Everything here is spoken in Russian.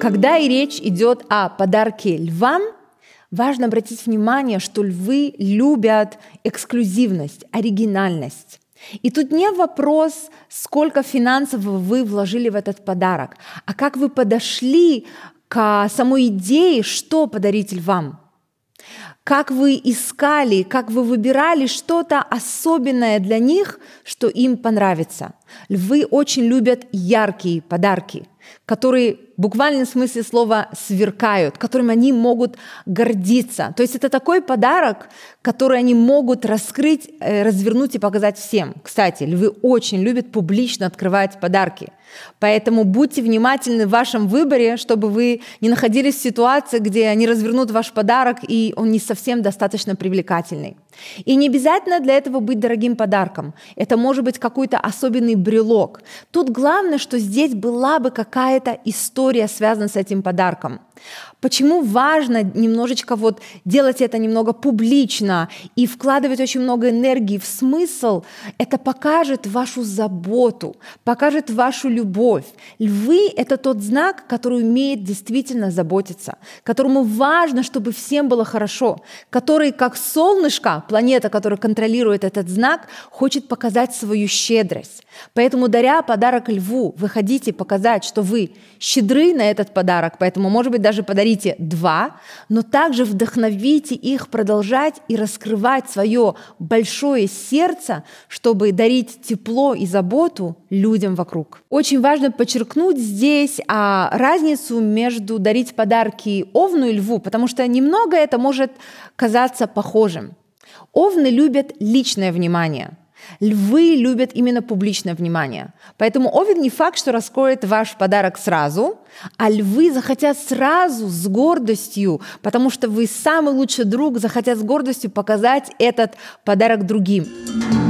Когда и речь идет о подарке львам, важно обратить внимание, что львы любят эксклюзивность, оригинальность. И тут не вопрос, сколько финансов вы вложили в этот подарок, а как вы подошли к самой идее, что подарить львам. Как вы искали, как вы выбирали что-то особенное для них, что им понравится. Львы очень любят яркие подарки – которые в буквальном смысле слова сверкают, которым они могут гордиться. То есть это такой подарок, который они могут раскрыть, э, развернуть и показать всем. Кстати, львы очень любят публично открывать подарки. Поэтому будьте внимательны в вашем выборе, чтобы вы не находились в ситуации, где они развернут ваш подарок, и он не совсем достаточно привлекательный. И не обязательно для этого быть дорогим подарком. Это может быть какой-то особенный брелок. Тут главное, что здесь была бы какая-то история, связанная с этим подарком. Почему важно немножечко вот делать это немного публично и вкладывать очень много энергии в смысл? Это покажет вашу заботу, покажет вашу любовь. Львы — это тот знак, который умеет действительно заботиться, которому важно, чтобы всем было хорошо, который, как солнышко, планета, которая контролирует этот знак, хочет показать свою щедрость. Поэтому, даря подарок льву, вы хотите показать, что вы щедры на этот подарок, поэтому, может быть, даже подарите два, но также вдохновите их продолжать и раскрывать свое большое сердце, чтобы дарить тепло и заботу людям вокруг. Очень важно подчеркнуть здесь а, разницу между дарить подарки овну и льву, потому что немного это может казаться похожим. Овны любят личное внимание – Львы любят именно публичное внимание. Поэтому Овен не факт, что раскроет ваш подарок сразу, а львы захотят сразу с гордостью, потому что вы самый лучший друг, захотят с гордостью показать этот подарок другим.